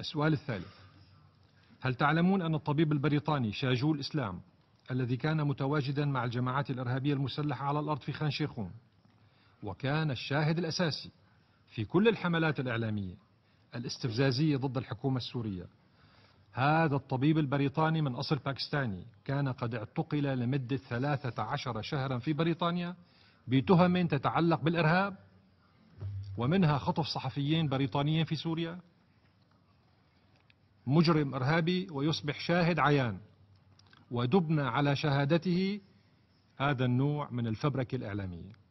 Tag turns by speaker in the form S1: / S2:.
S1: السؤال الثالث هل تعلمون أن الطبيب البريطاني شاجول إسلام الذي كان متواجدا مع الجماعات الإرهابية المسلحة على الأرض في خانشيخون وكان الشاهد الأساسي في كل الحملات الإعلامية الاستفزازية ضد الحكومة السورية هذا الطبيب البريطاني من أصل باكستاني كان قد اعتقل لمدة 13 شهرا في بريطانيا بتهم تتعلق بالإرهاب ومنها خطف صحفيين بريطانيين في سوريا مجرم إرهابي ويصبح شاهد عيان ودبنا على شهادته هذا النوع من الفبركة الإعلامية